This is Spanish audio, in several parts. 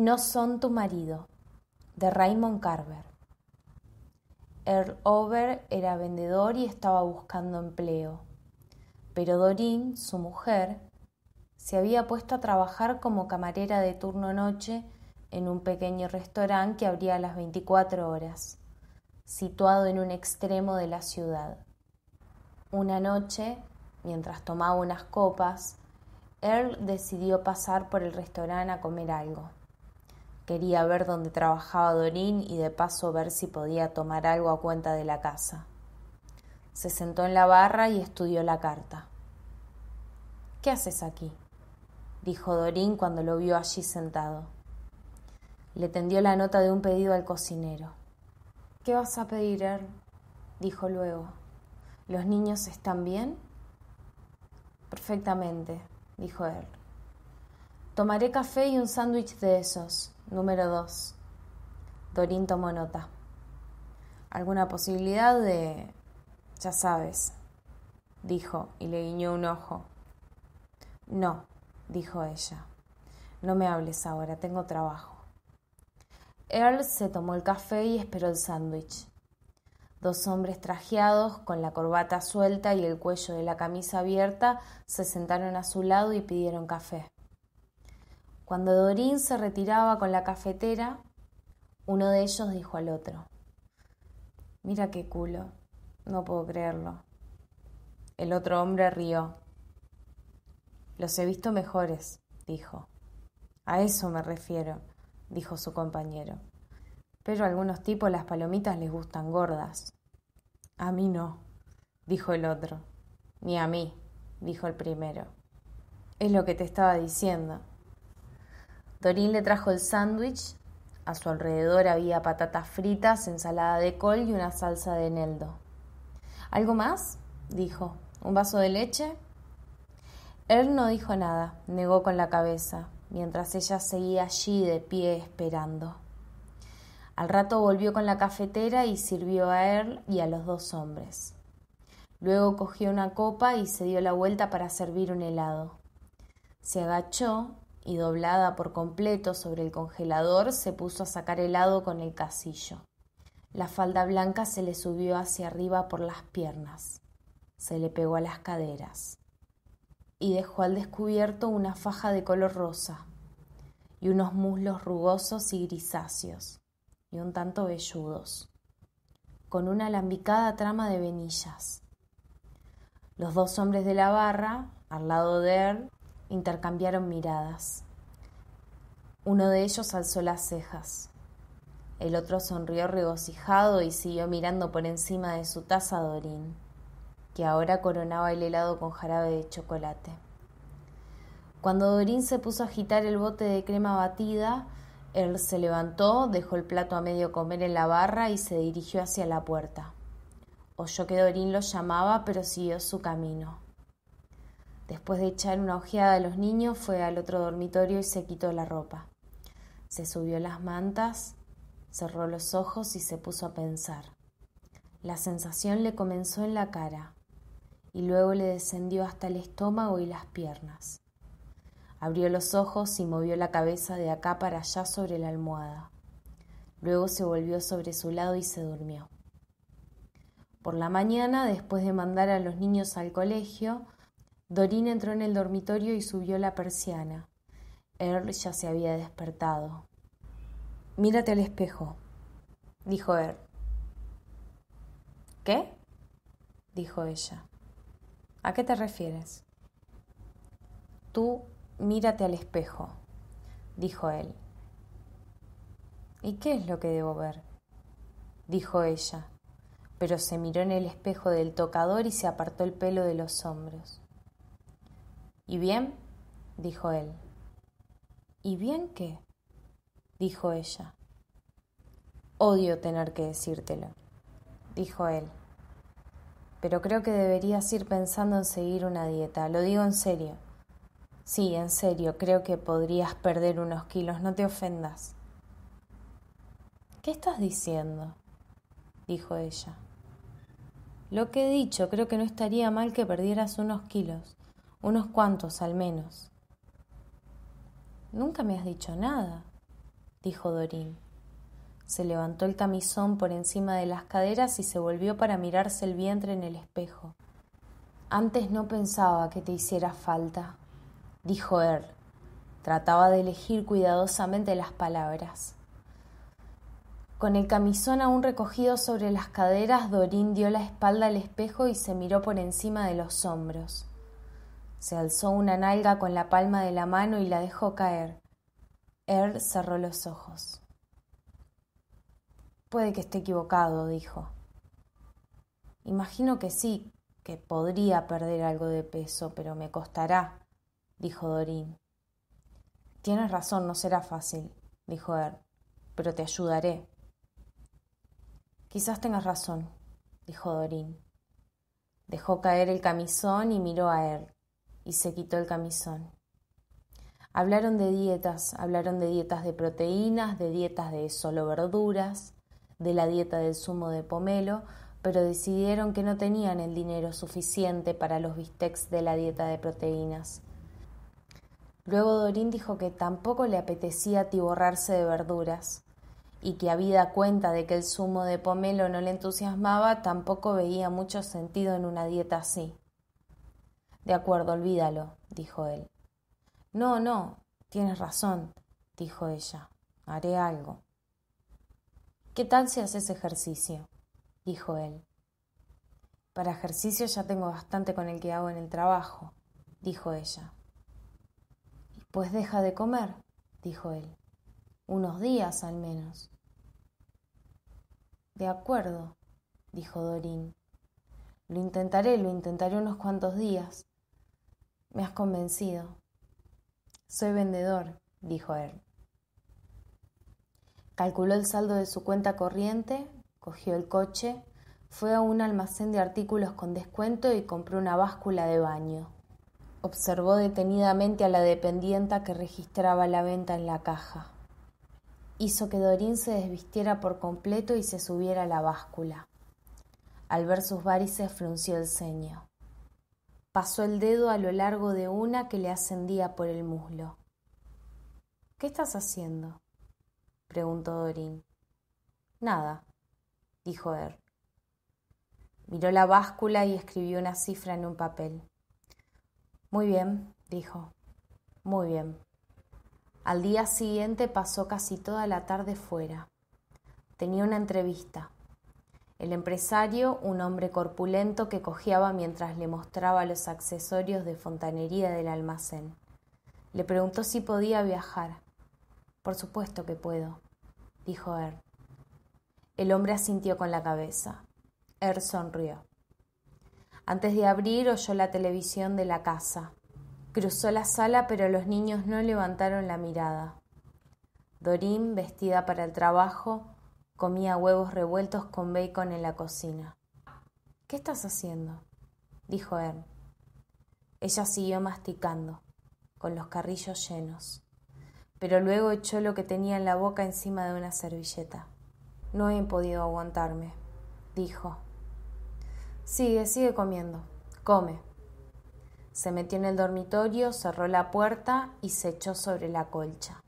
No son tu marido, de Raymond Carver. Earl Over era vendedor y estaba buscando empleo, pero Doreen, su mujer, se había puesto a trabajar como camarera de turno noche en un pequeño restaurante que abría a las 24 horas, situado en un extremo de la ciudad. Una noche, mientras tomaba unas copas, Earl decidió pasar por el restaurante a comer algo. Quería ver dónde trabajaba Dorín y de paso ver si podía tomar algo a cuenta de la casa. Se sentó en la barra y estudió la carta. ¿Qué haces aquí? dijo Dorín cuando lo vio allí sentado. Le tendió la nota de un pedido al cocinero. ¿Qué vas a pedir, Er? dijo luego. ¿Los niños están bien? Perfectamente, dijo él. Tomaré café y un sándwich de esos. Número 2. Dorín tomó nota. ¿Alguna posibilidad de... Ya sabes, dijo y le guiñó un ojo. No, dijo ella. No me hables ahora, tengo trabajo. Earl se tomó el café y esperó el sándwich. Dos hombres trajeados, con la corbata suelta y el cuello de la camisa abierta, se sentaron a su lado y pidieron café. Cuando Dorín se retiraba con la cafetera, uno de ellos dijo al otro, Mira qué culo, no puedo creerlo. El otro hombre rió. Los he visto mejores, dijo. A eso me refiero, dijo su compañero. Pero a algunos tipos las palomitas les gustan gordas. A mí no, dijo el otro. Ni a mí, dijo el primero. Es lo que te estaba diciendo, Dorín le trajo el sándwich. A su alrededor había patatas fritas, ensalada de col y una salsa de eneldo. ¿Algo más? dijo. ¿Un vaso de leche? Él no dijo nada, negó con la cabeza, mientras ella seguía allí de pie esperando. Al rato volvió con la cafetera y sirvió a Earl y a los dos hombres. Luego cogió una copa y se dio la vuelta para servir un helado. Se agachó y doblada por completo sobre el congelador, se puso a sacar helado con el casillo. La falda blanca se le subió hacia arriba por las piernas, se le pegó a las caderas y dejó al descubierto una faja de color rosa y unos muslos rugosos y grisáceos y un tanto velludos, con una alambicada trama de venillas. Los dos hombres de la barra, al lado de él, Intercambiaron miradas. Uno de ellos alzó las cejas. El otro sonrió regocijado y siguió mirando por encima de su taza Dorín, que ahora coronaba el helado con jarabe de chocolate. Cuando Dorín se puso a agitar el bote de crema batida, él se levantó, dejó el plato a medio comer en la barra y se dirigió hacia la puerta. Oyó que Dorín lo llamaba, pero siguió su camino. Después de echar una ojeada a los niños, fue al otro dormitorio y se quitó la ropa. Se subió las mantas, cerró los ojos y se puso a pensar. La sensación le comenzó en la cara y luego le descendió hasta el estómago y las piernas. Abrió los ojos y movió la cabeza de acá para allá sobre la almohada. Luego se volvió sobre su lado y se durmió. Por la mañana, después de mandar a los niños al colegio, Dorina entró en el dormitorio y subió la persiana. Él ya se había despertado. Mírate al espejo, dijo él ¿Qué? dijo ella. ¿A qué te refieres? Tú mírate al espejo, dijo él. ¿Y qué es lo que debo ver? dijo ella, pero se miró en el espejo del tocador y se apartó el pelo de los hombros. ¿Y bien? dijo él. ¿Y bien qué? dijo ella. Odio tener que decírtelo, dijo él. Pero creo que deberías ir pensando en seguir una dieta, lo digo en serio. Sí, en serio, creo que podrías perder unos kilos, no te ofendas. ¿Qué estás diciendo? dijo ella. Lo que he dicho, creo que no estaría mal que perdieras unos kilos unos cuantos al menos. Nunca me has dicho nada, dijo Dorín. Se levantó el camisón por encima de las caderas y se volvió para mirarse el vientre en el espejo. Antes no pensaba que te hiciera falta, dijo él. Trataba de elegir cuidadosamente las palabras. Con el camisón aún recogido sobre las caderas, Dorín dio la espalda al espejo y se miró por encima de los hombros. Se alzó una nalga con la palma de la mano y la dejó caer. Earl cerró los ojos. Puede que esté equivocado, dijo. Imagino que sí, que podría perder algo de peso, pero me costará, dijo Dorín. Tienes razón, no será fácil, dijo Earl, pero te ayudaré. Quizás tengas razón, dijo Dorín. Dejó caer el camisón y miró a Earl y se quitó el camisón. Hablaron de dietas, hablaron de dietas de proteínas, de dietas de solo verduras, de la dieta del zumo de pomelo, pero decidieron que no tenían el dinero suficiente para los bistecs de la dieta de proteínas. Luego Dorín dijo que tampoco le apetecía atiborrarse de verduras y que habida cuenta de que el zumo de pomelo no le entusiasmaba, tampoco veía mucho sentido en una dieta así. De acuerdo, olvídalo, dijo él. No, no, tienes razón, dijo ella. Haré algo. ¿Qué tal si haces ejercicio? dijo él. Para ejercicio ya tengo bastante con el que hago en el trabajo, dijo ella. Y pues deja de comer, dijo él. Unos días al menos. De acuerdo, dijo Dorín. Lo intentaré, lo intentaré unos cuantos días, me has convencido. Soy vendedor, dijo él. Calculó el saldo de su cuenta corriente, cogió el coche, fue a un almacén de artículos con descuento y compró una báscula de baño. Observó detenidamente a la dependienta que registraba la venta en la caja. Hizo que Dorín se desvistiera por completo y se subiera a la báscula. Al ver sus varices frunció el ceño. Pasó el dedo a lo largo de una que le ascendía por el muslo. ¿Qué estás haciendo? preguntó Dorín. Nada, dijo Er. Miró la báscula y escribió una cifra en un papel. Muy bien, dijo. Muy bien. Al día siguiente pasó casi toda la tarde fuera. Tenía una entrevista. El empresario, un hombre corpulento que cojeaba mientras le mostraba los accesorios de fontanería del almacén. Le preguntó si podía viajar. Por supuesto que puedo, dijo Er. El hombre asintió con la cabeza. Er sonrió. Antes de abrir oyó la televisión de la casa. Cruzó la sala pero los niños no levantaron la mirada. Dorín, vestida para el trabajo, Comía huevos revueltos con bacon en la cocina. ¿Qué estás haciendo? dijo Ern. Ella siguió masticando, con los carrillos llenos, pero luego echó lo que tenía en la boca encima de una servilleta. No he podido aguantarme, dijo. Sigue, sigue comiendo. Come. Se metió en el dormitorio, cerró la puerta y se echó sobre la colcha.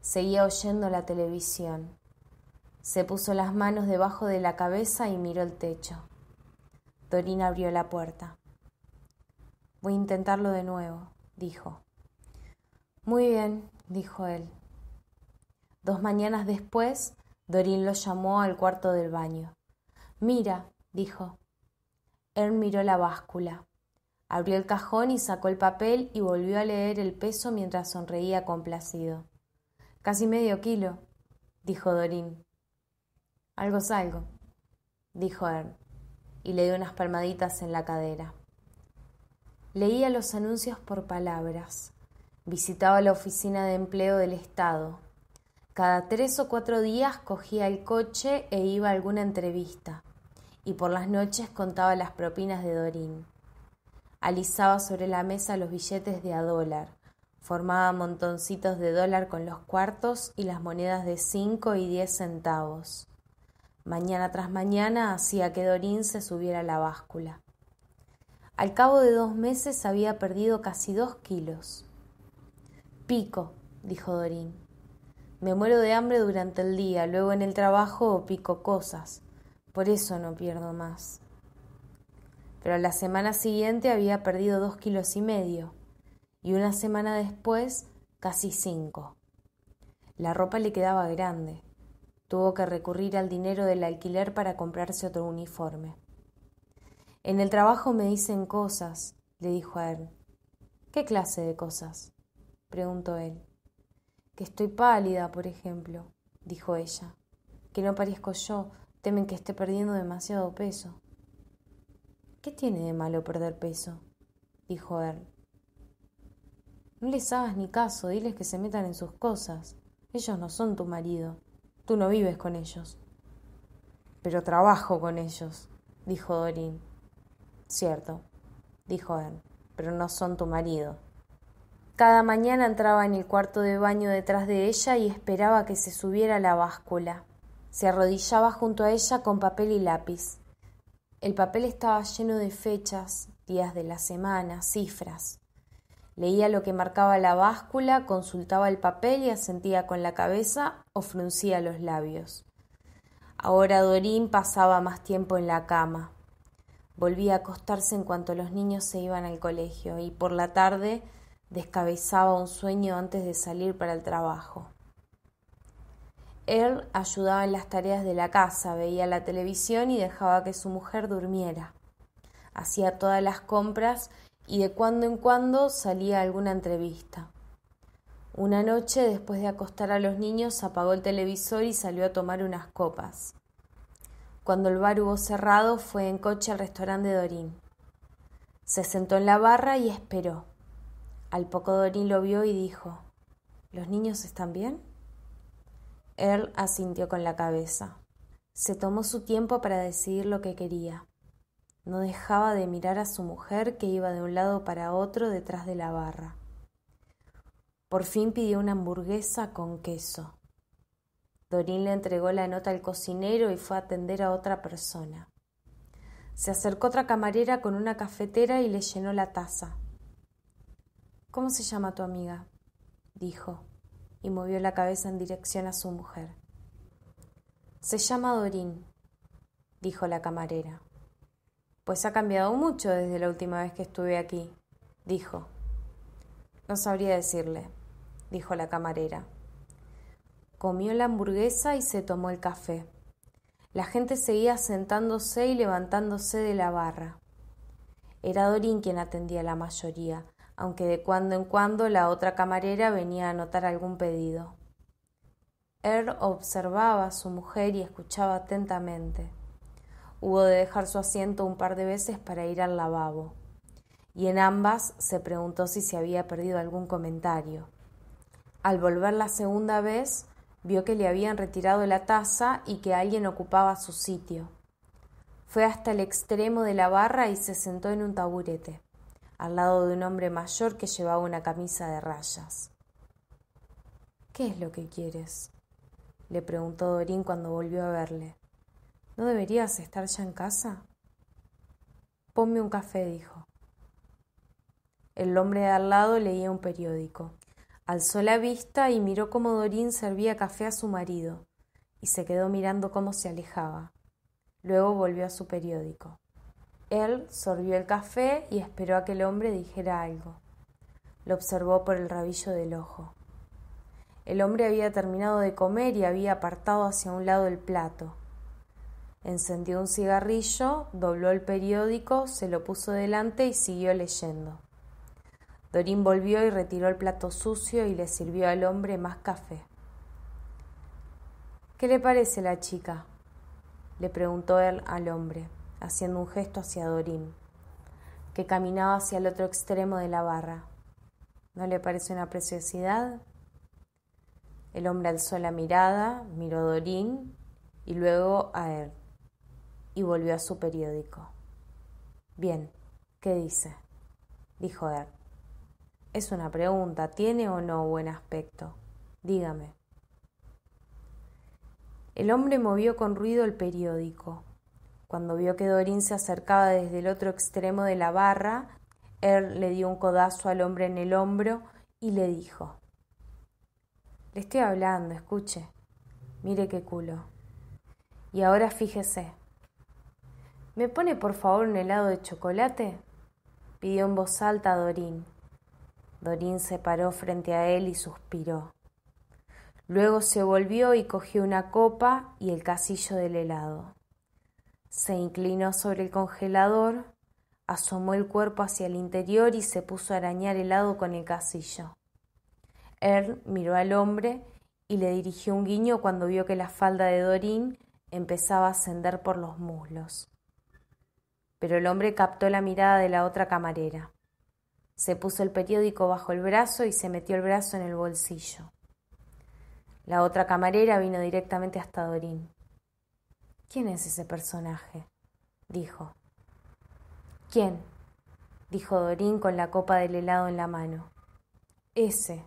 Seguía oyendo la televisión. Se puso las manos debajo de la cabeza y miró el techo. Dorín abrió la puerta. Voy a intentarlo de nuevo, dijo. Muy bien, dijo él. Dos mañanas después, Dorín lo llamó al cuarto del baño. Mira, dijo. Él miró la báscula. Abrió el cajón y sacó el papel y volvió a leer el peso mientras sonreía complacido. Casi medio kilo, dijo Dorín. Algo salgo dijo Ern, y le dio unas palmaditas en la cadera. Leía los anuncios por palabras. Visitaba la oficina de empleo del Estado. Cada tres o cuatro días cogía el coche e iba a alguna entrevista. Y por las noches contaba las propinas de Dorín. Alisaba sobre la mesa los billetes de a dólar. Formaba montoncitos de dólar con los cuartos y las monedas de cinco y diez centavos. Mañana tras mañana hacía que Dorín se subiera a la báscula. Al cabo de dos meses había perdido casi dos kilos. Pico, dijo Dorín. Me muero de hambre durante el día, luego en el trabajo pico cosas. Por eso no pierdo más. Pero la semana siguiente había perdido dos kilos y medio, y una semana después casi cinco. La ropa le quedaba grande. Tuvo que recurrir al dinero del alquiler para comprarse otro uniforme. En el trabajo me dicen cosas, le dijo a él. ¿Qué clase de cosas? preguntó él. Que estoy pálida, por ejemplo, dijo ella. Que no parezco yo, temen que esté perdiendo demasiado peso. ¿Qué tiene de malo perder peso? dijo él. No les hagas ni caso, diles que se metan en sus cosas. Ellos no son tu marido. Tú no vives con ellos. Pero trabajo con ellos, dijo Dorín. Cierto, dijo él, pero no son tu marido. Cada mañana entraba en el cuarto de baño detrás de ella y esperaba que se subiera la báscula. Se arrodillaba junto a ella con papel y lápiz. El papel estaba lleno de fechas, días de la semana, cifras. Leía lo que marcaba la báscula, consultaba el papel y asentía con la cabeza o fruncía los labios. Ahora Dorín pasaba más tiempo en la cama. Volvía a acostarse en cuanto los niños se iban al colegio y por la tarde descabezaba un sueño antes de salir para el trabajo. Él ayudaba en las tareas de la casa, veía la televisión y dejaba que su mujer durmiera. Hacía todas las compras y de cuando en cuando salía alguna entrevista. Una noche, después de acostar a los niños, apagó el televisor y salió a tomar unas copas. Cuando el bar hubo cerrado, fue en coche al restaurante de Dorín. Se sentó en la barra y esperó. Al poco Dorín lo vio y dijo, ¿Los niños están bien? Él asintió con la cabeza. Se tomó su tiempo para decidir lo que quería. No dejaba de mirar a su mujer que iba de un lado para otro detrás de la barra. Por fin pidió una hamburguesa con queso. Dorín le entregó la nota al cocinero y fue a atender a otra persona. Se acercó otra camarera con una cafetera y le llenó la taza. ¿Cómo se llama tu amiga? dijo, y movió la cabeza en dirección a su mujer. Se llama Dorín, dijo la camarera. Pues ha cambiado mucho desde la última vez que estuve aquí, dijo. No sabría decirle, dijo la camarera. Comió la hamburguesa y se tomó el café. La gente seguía sentándose y levantándose de la barra. Era Dorín quien atendía la mayoría, aunque de cuando en cuando la otra camarera venía a anotar algún pedido. Er observaba a su mujer y escuchaba atentamente. Hubo de dejar su asiento un par de veces para ir al lavabo, y en ambas se preguntó si se había perdido algún comentario. Al volver la segunda vez, vio que le habían retirado la taza y que alguien ocupaba su sitio. Fue hasta el extremo de la barra y se sentó en un taburete, al lado de un hombre mayor que llevaba una camisa de rayas. ¿Qué es lo que quieres? le preguntó Dorín cuando volvió a verle. ¿No deberías estar ya en casa? Ponme un café, dijo. El hombre de al lado leía un periódico. Alzó la vista y miró cómo Dorín servía café a su marido, y se quedó mirando cómo se alejaba. Luego volvió a su periódico. Él sorbió el café y esperó a que el hombre dijera algo. Lo observó por el rabillo del ojo. El hombre había terminado de comer y había apartado hacia un lado el plato. Encendió un cigarrillo, dobló el periódico, se lo puso delante y siguió leyendo. Dorín volvió y retiró el plato sucio y le sirvió al hombre más café. ¿Qué le parece la chica? le preguntó él al hombre, haciendo un gesto hacia Dorín, que caminaba hacia el otro extremo de la barra. ¿No le parece una preciosidad? El hombre alzó la mirada, miró a Dorín y luego a él y volvió a su periódico. Bien, ¿qué dice? dijo Er. Es una pregunta, ¿tiene o no buen aspecto? Dígame. El hombre movió con ruido el periódico. Cuando vio que Dorín se acercaba desde el otro extremo de la barra, Er le dio un codazo al hombre en el hombro y le dijo: Le estoy hablando, escuche. Mire qué culo. Y ahora fíjese, ¿Me pone por favor un helado de chocolate? pidió en voz alta a Dorín. Dorín se paró frente a él y suspiró. Luego se volvió y cogió una copa y el casillo del helado. Se inclinó sobre el congelador, asomó el cuerpo hacia el interior y se puso a arañar helado con el casillo. Ern miró al hombre y le dirigió un guiño cuando vio que la falda de Dorín empezaba a ascender por los muslos pero el hombre captó la mirada de la otra camarera. Se puso el periódico bajo el brazo y se metió el brazo en el bolsillo. La otra camarera vino directamente hasta Dorín. ¿Quién es ese personaje? dijo. ¿Quién? dijo Dorín con la copa del helado en la mano. Ese,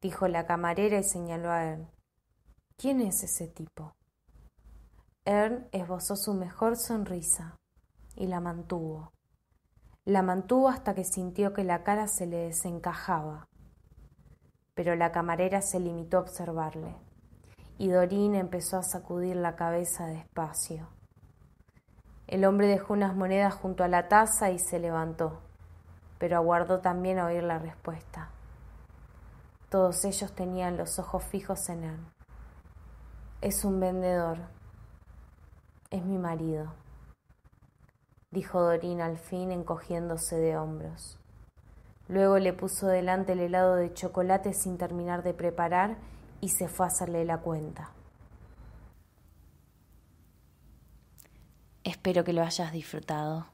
dijo la camarera y señaló a Ern. ¿Quién es ese tipo? Ern esbozó su mejor sonrisa y la mantuvo. La mantuvo hasta que sintió que la cara se le desencajaba. Pero la camarera se limitó a observarle, y Dorín empezó a sacudir la cabeza despacio. El hombre dejó unas monedas junto a la taza y se levantó, pero aguardó también a oír la respuesta. Todos ellos tenían los ojos fijos en él. Es un vendedor. Es mi marido dijo Dorín al fin encogiéndose de hombros. Luego le puso delante el helado de chocolate sin terminar de preparar y se fue a hacerle la cuenta. Espero que lo hayas disfrutado.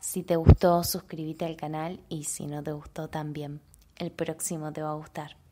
Si te gustó, suscríbete al canal y si no te gustó también, el próximo te va a gustar.